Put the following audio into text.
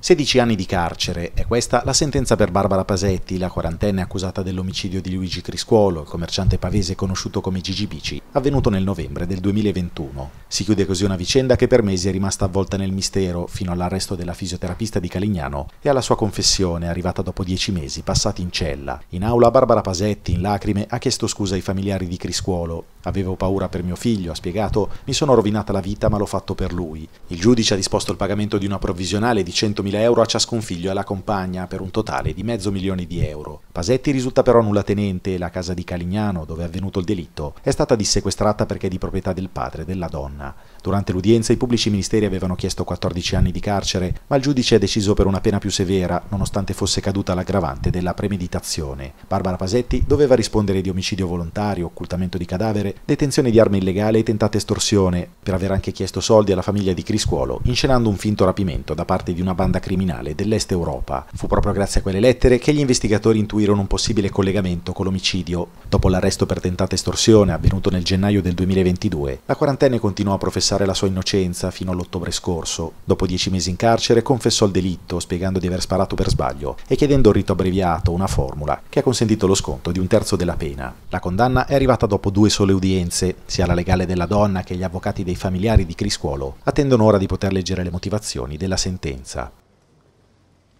16 anni di carcere è questa la sentenza per Barbara Pasetti, la quarantenne accusata dell'omicidio di Luigi Criscuolo, il commerciante pavese conosciuto come Gigi Bici, avvenuto nel novembre del 2021. Si chiude così una vicenda che per mesi è rimasta avvolta nel mistero, fino all'arresto della fisioterapista di Calignano e alla sua confessione, arrivata dopo 10 mesi passati in cella. In aula Barbara Pasetti, in lacrime, ha chiesto scusa ai familiari di Criscuolo. Avevo paura per mio figlio, ha spiegato, mi sono rovinata la vita ma l'ho fatto per lui. Il giudice ha disposto il pagamento di una provvisionale di 100.000 100.000 euro a ciascun figlio e alla compagna per un totale di mezzo milione di euro. Pasetti risulta però nulla tenente e la casa di Calignano, dove è avvenuto il delitto, è stata dissequestrata perché è di proprietà del padre della donna. Durante l'udienza i pubblici ministeri avevano chiesto 14 anni di carcere, ma il giudice ha deciso per una pena più severa, nonostante fosse caduta l'aggravante della premeditazione. Barbara Pasetti doveva rispondere di omicidio volontario, occultamento di cadavere, detenzione di armi illegale e tentata estorsione, per aver anche chiesto soldi alla famiglia di Criscuolo, inscenando un finto rapimento da parte di una banda banda criminale dell'Est Europa. Fu proprio grazie a quelle lettere che gli investigatori intuirono un possibile collegamento con l'omicidio. Dopo l'arresto per tentata estorsione avvenuto nel gennaio del 2022, la quarantenne continuò a professare la sua innocenza fino all'ottobre scorso. Dopo dieci mesi in carcere confessò il delitto spiegando di aver sparato per sbaglio e chiedendo un rito abbreviato, una formula, che ha consentito lo sconto di un terzo della pena. La condanna è arrivata dopo due sole udienze, sia la legale della donna che gli avvocati dei familiari di Criscuolo attendono ora di poter leggere le motivazioni della sentenza.